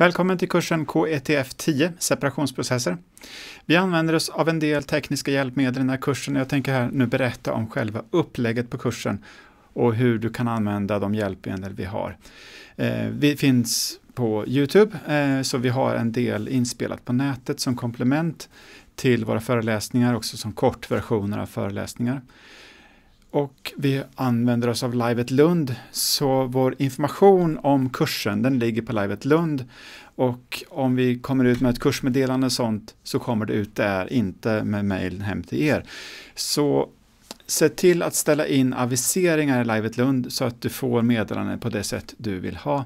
Välkommen till kursen KETF 10, separationsprocesser. Vi använder oss av en del tekniska hjälpmedel i den här kursen och jag tänker här nu berätta om själva upplägget på kursen och hur du kan använda de hjälpmedel vi har. Eh, vi finns på Youtube, eh, så vi har en del inspelat på nätet som komplement till våra föreläsningar, också som kortversioner av föreläsningar och vi använder oss av Livet Lund. Så vår information om kursen den ligger på Livet Lund och om vi kommer ut med ett kursmeddelande och sånt så kommer det ut där, inte med mejl hem till er. Så se till att ställa in aviseringar i Livet Lund så att du får meddelanden på det sätt du vill ha.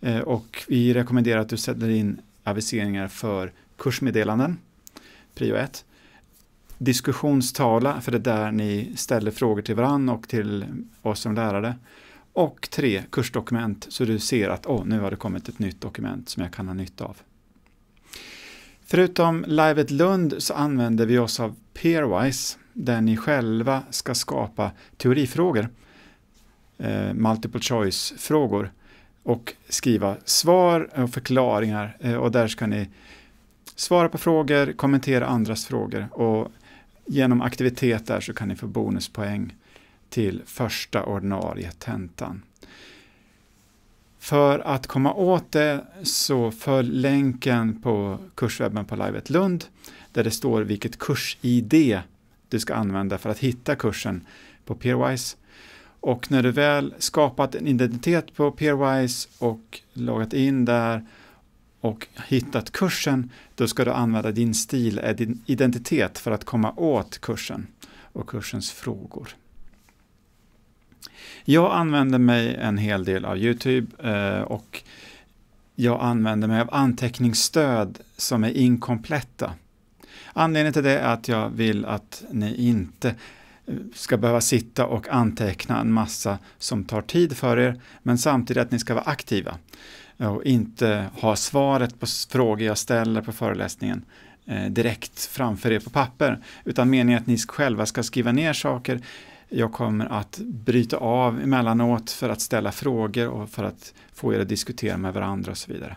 Eh, och vi rekommenderar att du ställer in aviseringar för kursmeddelanden, prio 1 diskussionstala, för det är där ni ställer frågor till varandra och till oss som lärare. Och tre, kursdokument, så du ser att oh, nu har det kommit ett nytt dokument som jag kan ha nytta av. Förutom Live at Lund så använder vi oss av Peerwise, där ni själva ska skapa teorifrågor, eh, multiple choice-frågor, och skriva svar och förklaringar eh, och där ska ni svara på frågor, kommentera andras frågor och Genom aktivitet där så kan ni få bonuspoäng till första ordinarie tentan. För att komma åt det så följ länken på kurswebben på Livet Lund där det står vilket kurs-ID du ska använda för att hitta kursen på Peerwise. Och när du väl skapat en identitet på Peerwise och loggat in där och hittat kursen, då ska du använda din stil, eh, din identitet för att komma åt kursen och kursens frågor. Jag använder mig en hel del av Youtube eh, och jag använder mig av anteckningsstöd som är inkompletta. Anledningen till det är att jag vill att ni inte eh, ska behöva sitta och anteckna en massa som tar tid för er, men samtidigt att ni ska vara aktiva. Eh, och inte ha svaret på frågor jag ställer på föreläsningen eh, direkt framför er på papper. Utan meningen är att ni själva ska skriva ner saker. Jag kommer att bryta av emellanåt för att ställa frågor och för att få er att diskutera med varandra och så vidare.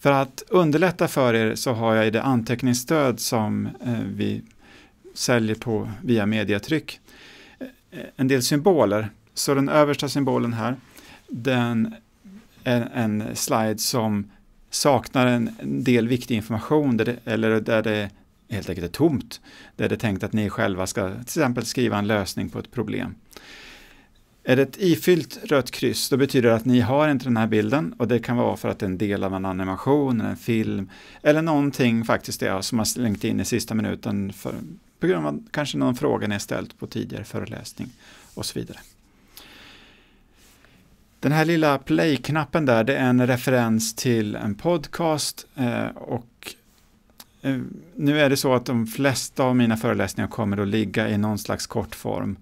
För att underlätta för er så har jag i det anteckningsstöd som eh, vi säljer på via mediatryck en del symboler. Så den översta symbolen här, den en, en slide som saknar en del viktig information där det, eller där det helt enkelt är tomt, där det är tänkt att ni själva ska till exempel skriva en lösning på ett problem. Är det ett ifyllt rött kryss, då betyder det att ni har inte den här bilden och det kan vara för att det är en del av en animation, en film eller någonting faktiskt det som har slängt in i sista minuten för, på grund av kanske någon fråga ni ställt på tidigare föreläsning och så vidare. Den här lilla play-knappen där, det är en referens till en podcast eh, och eh, nu är det så att de flesta av mina föreläsningar kommer att ligga i någon slags kortform.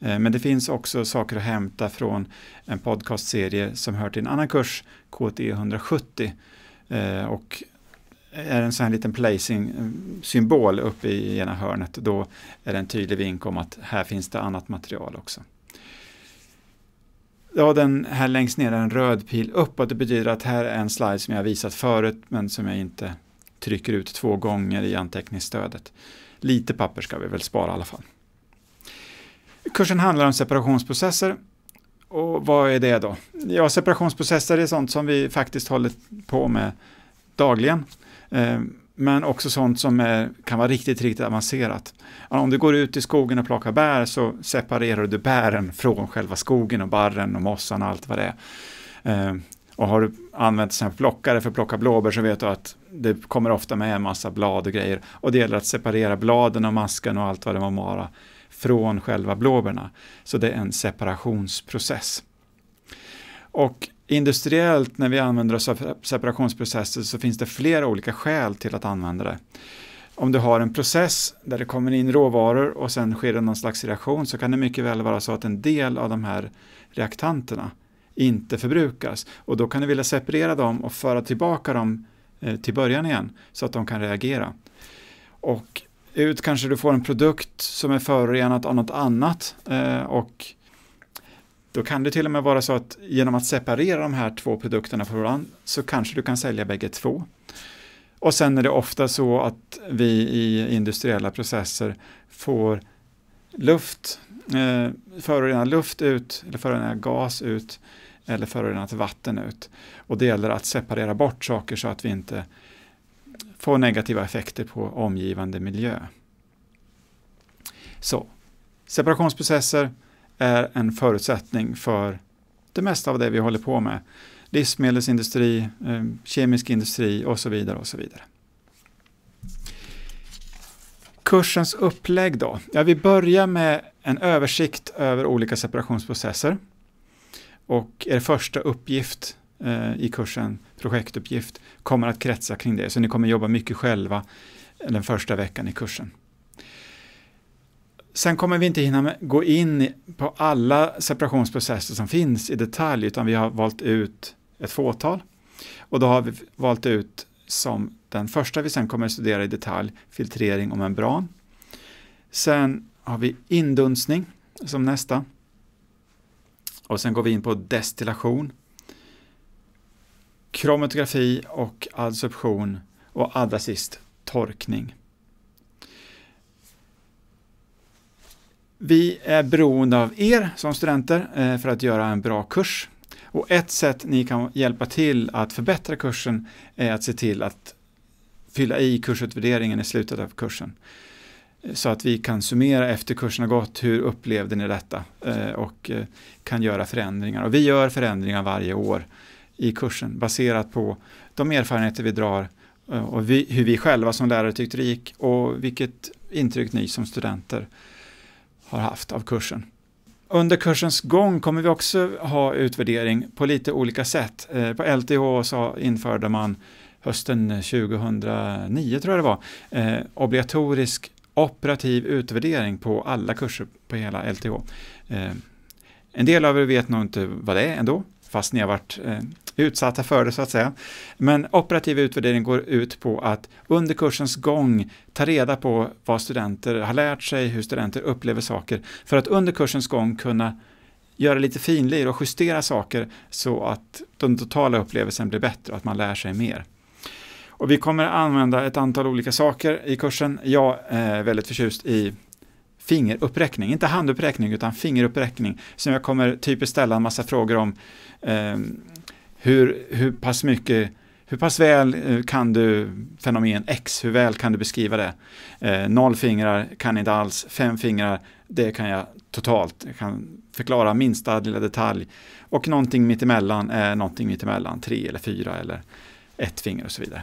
Eh, men det finns också saker att hämta från en podcastserie som hör till en annan kurs, kte 170. Och är en sån här liten placing-symbol uppe i ena hörnet, då är det en tydlig vink om att här finns det annat material också ja, den här längst ner är en röd pil uppåt, det betyder att här är en slide som jag visat förut men som jag inte trycker ut två gånger i anteckningsstödet. Lite papper ska vi väl spara i alla fall. Kursen handlar om separationsprocesser. Och vad är det då? Ja, separationsprocesser är sånt som vi faktiskt håller på med dagligen. Ehm, men också sånt som är, kan vara riktigt, riktigt avancerat. Om du går ut i skogen och plockar bär så separerar du bären från själva skogen och barren och mossan och allt vad det är. Eh, och har du använt en plockare för att plocka blåbär så vet du att det kommer ofta med en massa blad och grejer. Och det gäller att separera bladen och masken och allt vad det må vara från själva blåbärna. Så det är en separationsprocess. Och Industriellt när vi använder oss av separationsprocesser så finns det flera olika skäl till att använda det. Om du har en process där det kommer in råvaror och sen sker det någon slags reaktion så kan det mycket väl vara så att en del av de här reaktanterna inte förbrukas och då kan du vilja separera dem och föra tillbaka dem eh, till början igen så att de kan reagera. Och ut kanske du får en produkt som är förorenat av något annat eh, och då kan det till och med vara så att genom att separera de här två produkterna från varandra så kanske du kan sälja bägge två. Och sen är det ofta så att vi i industriella processer får luft, eh, förorenad luft ut, eller förorenad gas ut, eller förorenat vatten ut. Och det gäller att separera bort saker så att vi inte får negativa effekter på omgivande miljö. Så, separationsprocesser, är en förutsättning för det mesta av det vi håller på med. Livsmedelsindustri, eh, kemisk industri och så vidare. och så vidare. Kursens upplägg då? Ja, vi börjar med en översikt över olika separationsprocesser och er första uppgift eh, i kursen, projektuppgift, kommer att kretsa kring det. Så ni kommer jobba mycket själva den första veckan i kursen. Sen kommer vi inte hinna gå in på alla separationsprocesser som finns i detalj, utan vi har valt ut ett fåtal. Och då har vi valt ut som den första vi sen kommer att studera i detalj, filtrering och membran. Sen har vi indunstning som nästa. Och sen går vi in på destillation, kromatografi och adsorption och allra sist torkning. Vi är beroende av er som studenter eh, för att göra en bra kurs. Och ett sätt ni kan hjälpa till att förbättra kursen är att se till att fylla i kursutvärderingen i slutet av kursen. Eh, så att vi kan summera efter kursen har gått, hur upplevde ni detta? Eh, och kan göra förändringar. Och vi gör förändringar varje år i kursen baserat på de erfarenheter vi drar och vi, hur vi själva som lärare tyckte det gick och vilket intryck ni som studenter har haft av kursen. Under kursens gång kommer vi också ha utvärdering på lite olika sätt. Eh, på LTH så införde man hösten 2009 tror jag det var, eh, obligatorisk operativ utvärdering på alla kurser på hela LTH. Eh, en del av er vet nog inte vad det är ändå, fast ni har varit eh, utsatta för det så att säga. Men operativ utvärdering går ut på att under kursens gång ta reda på vad studenter har lärt sig, hur studenter upplever saker, för att under kursens gång kunna göra lite finlir och justera saker så att den totala upplevelsen blir bättre och att man lär sig mer. Och vi kommer använda ett antal olika saker i kursen. Jag eh, är väldigt förtjust i fingeruppräckning, inte handuppräckning utan fingeruppräckning som jag kommer typiskt ställa en massa frågor om eh, hur, hur pass mycket hur pass väl eh, kan du fenomen X, hur väl kan du beskriva det? Eh, noll fingrar kan inte alls, fem fingrar, det kan jag totalt. Jag kan förklara minsta lilla detalj. Och någonting mittemellan är någonting mittemellan, tre eller fyra eller ett finger och så vidare.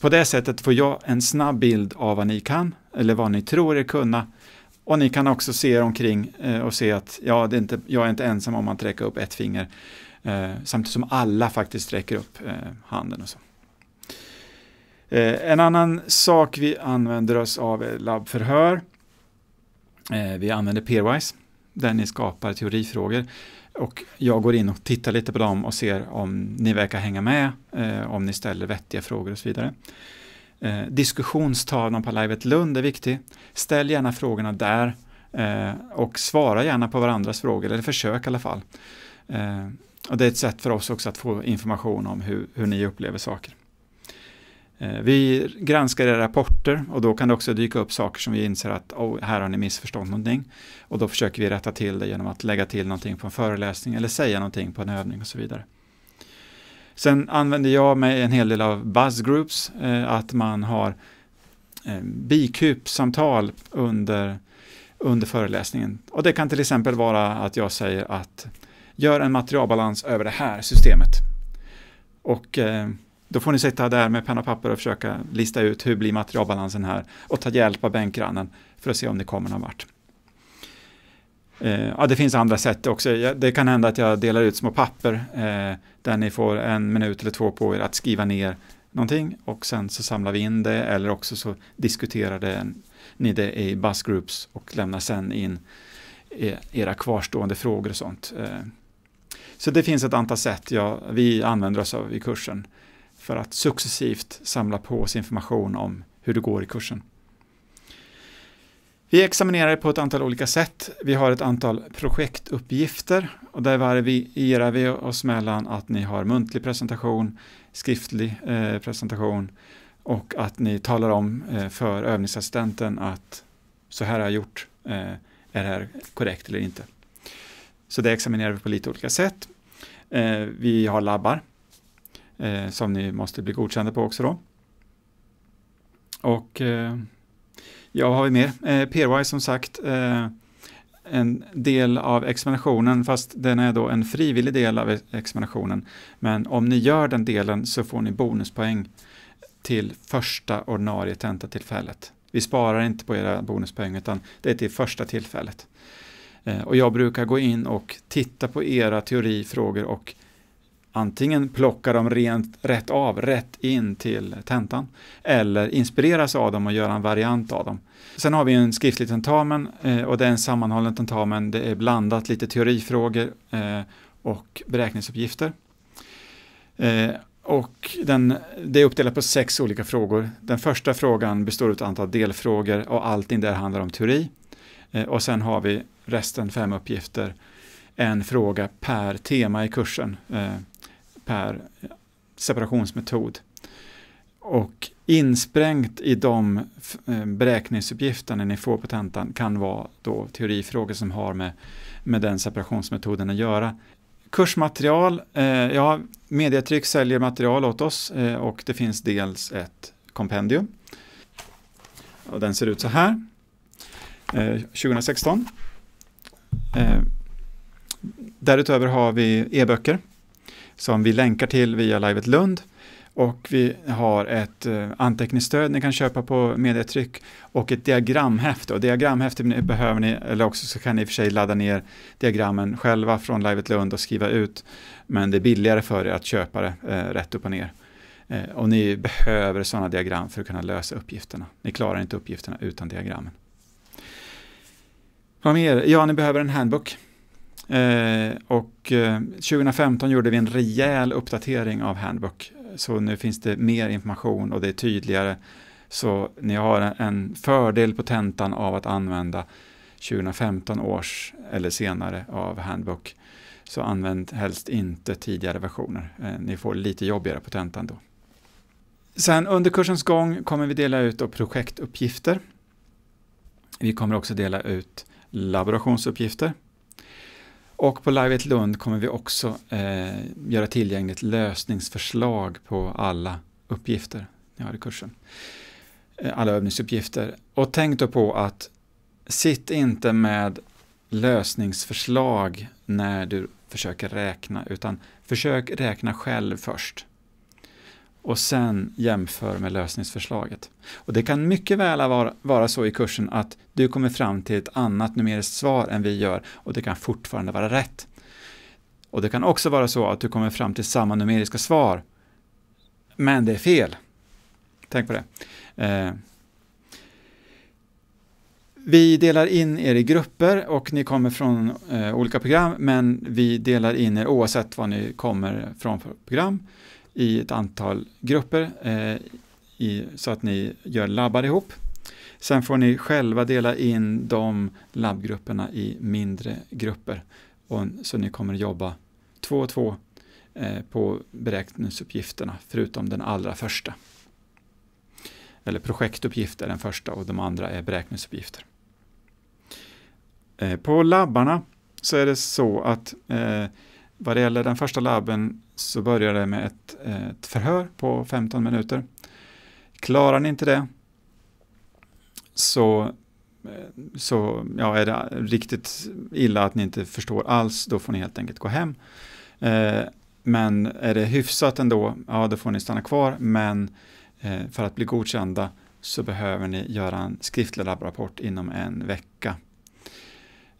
På det sättet får jag en snabb bild av vad ni kan, eller vad ni tror er kunna, och ni kan också se er omkring eh, och se att ja, det är inte, jag är inte ensam om att räcka upp ett finger. Eh, samtidigt som alla faktiskt räcker upp eh, handen och så. En annan sak vi använder oss av är labbförhör. Vi använder Peerwise, där ni skapar teorifrågor. Och jag går in och tittar lite på dem och ser om ni verkar hänga med, om ni ställer vettiga frågor och så vidare. Eh, diskussionstavlan på Livet Lund är viktig. Ställ gärna frågorna där eh, och svara gärna på varandras frågor, eller försök i alla fall. Eh, och det är ett sätt för oss också att få information om hur, hur ni upplever saker. Eh, vi granskar era rapporter och då kan det också dyka upp saker som vi inser att oh, här har ni missförstått någonting. Och då försöker vi rätta till det genom att lägga till någonting på en föreläsning eller säga någonting på en övning och så vidare. Sen använder jag mig en hel del av buzzgroups, eh, att man har eh, bikupsamtal under, under föreläsningen. Och det kan till exempel vara att jag säger att gör en materialbalans över det här systemet. Och eh, då får ni sitta där med penna och papper och försöka lista ut hur blir materialbalansen här och ta hjälp av bänkgrannen för att se om ni kommer någon vart. Eh, ja, det finns andra sätt också. det kan hända att jag delar ut små papper eh, där ni får en minut eller två på er att skriva ner någonting och sen så samlar vi in det eller också så diskuterar det, ni det i busgroups och lämnar sen in eh, era kvarstående frågor och sånt. så det finns ett antal sätt jag, vi använder oss av i kursen för att successivt samla på oss information om hur det går i kursen. Vi examinerar på ett antal olika sätt. Vi har ett antal projektuppgifter och där varierar vi oss mellan att ni har muntlig presentation, skriftlig eh, presentation och att ni talar om eh, för övningsassistenten att så här har jag gjort, eh, är det här korrekt eller inte? Så det examinerar vi på lite olika sätt. Eh, vi har labbar eh, som ni måste bli godkända på också då. Och eh, Ja, har vi mer? Eh, Peerwise som sagt, eh, en del av examinationen, fast den är då en frivillig del av examinationen. Men om ni gör den delen så får ni bonuspoäng till första ordinarie tentatillfället. Vi sparar inte på era bonuspoäng utan det är till första tillfället. Eh, och jag brukar gå in och titta på era teorifrågor och antingen plockar de rent, rätt av, rätt in till tentan, eller inspireras av dem och gör en variant av dem. Sen har vi en skriftlig tentamen eh, och det är en sammanhållen tentamen, det är blandat lite teorifrågor eh, och beräkningsuppgifter. Eh, och den, det är uppdelat på sex olika frågor. Den första frågan består av ett antal delfrågor och allting där handlar om teori. Och sen har vi resten fem uppgifter en fråga per tema i kursen per separationsmetod. Och insprängt i de eh, beräkningsuppgifterna ni får på tentan kan vara då teorifrågor som har med, med den separationsmetoden att göra. Kursmaterial, eh, ja, Mediatryck säljer material åt oss eh, och det finns dels ett kompendium. Och den ser ut så här, eh, 2016. Eh, därutöver har vi e-böcker som vi länkar till via Livet Lund. Och vi har ett eh, anteckningsstöd ni kan köpa på medietryck och ett diagramhäfte. Och diagramhäfte behöver ni, eller också så kan ni i och för sig ladda ner diagrammen själva från Livet Lund och skriva ut. Men det är billigare för er att köpa det eh, rätt upp och ner. Eh, och ni behöver sådana diagram för att kunna lösa uppgifterna. Ni klarar inte uppgifterna utan diagrammen. Vad mer? Ja, ni behöver en handbok Eh, och 2015 eh, gjorde vi en rejäl uppdatering av Handbook. Så nu finns det mer information och det är tydligare. Så ni har en, fördel på tentan av att använda 2015 års eller senare av Handbook. Så använd helst inte tidigare versioner. Eh, ni får lite jobbigare på tentan då. Sen under kursens gång kommer vi dela ut projektuppgifter. Vi kommer också dela ut laborationsuppgifter och på Live at Lund kommer vi också eh, göra tillgängligt lösningsförslag på alla uppgifter ni har i kursen. Eh, alla övningsuppgifter. Och tänk då på att sitt inte med lösningsförslag när du försöker räkna, utan försök räkna själv först och sen jämför med lösningsförslaget. Och det kan mycket väl vara, vara så i kursen att du kommer fram till ett annat numeriskt svar än vi gör och det kan fortfarande vara rätt. Och det kan också vara så att du kommer fram till samma numeriska svar, men det är fel. Tänk på det. Eh. Vi delar in er i grupper och ni kommer från eh, olika program, men vi delar in er oavsett vad ni kommer från för program i ett antal grupper eh, i, så att ni gör labbar ihop. Sen får ni själva dela in de labbgrupperna i mindre grupper. Och, så ni kommer jobba två och två eh, på beräkningsuppgifterna förutom den allra första. Eller projektuppgift är den första och de andra är beräkningsuppgifter. Eh, på labbarna så är det så att eh, vad det gäller den första labben så börjar det med ett, ett förhör på 15 minuter. Klarar ni inte det så, så ja, är det riktigt illa att ni inte förstår alls, då får ni helt enkelt gå hem. Eh, men är det hyfsat ändå, ja då får ni stanna kvar, men eh, för att bli godkända så behöver ni göra en skriftlig labbrapport inom en vecka.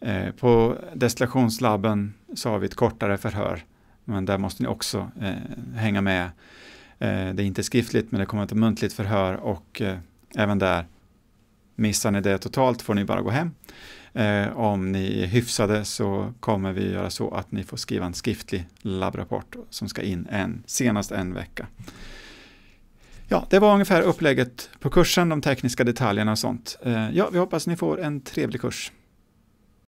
Eh, på destillationslabben så har vi ett kortare förhör. Men där måste ni också eh, hänga med. Eh, det är inte skriftligt men det kommer ett muntligt förhör och eh, även där missar ni det totalt får ni bara gå hem. Eh, om ni är hyfsade så kommer vi göra så att ni får skriva en skriftlig labbrapport som ska in en, senast en vecka. Ja, det var ungefär upplägget på kursen, de tekniska detaljerna och sånt. Eh, ja, vi hoppas ni får en trevlig kurs.